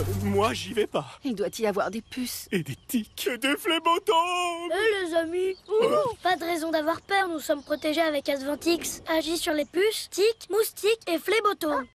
Euh, moi, j'y vais pas. Il doit y avoir des puces. Et des tiques, des flébotomes Eh les amis euh. Pas de raison d'avoir peur, nous sommes protégés avec Adventix. Agis sur les puces, tiques, moustiques et flébotomes.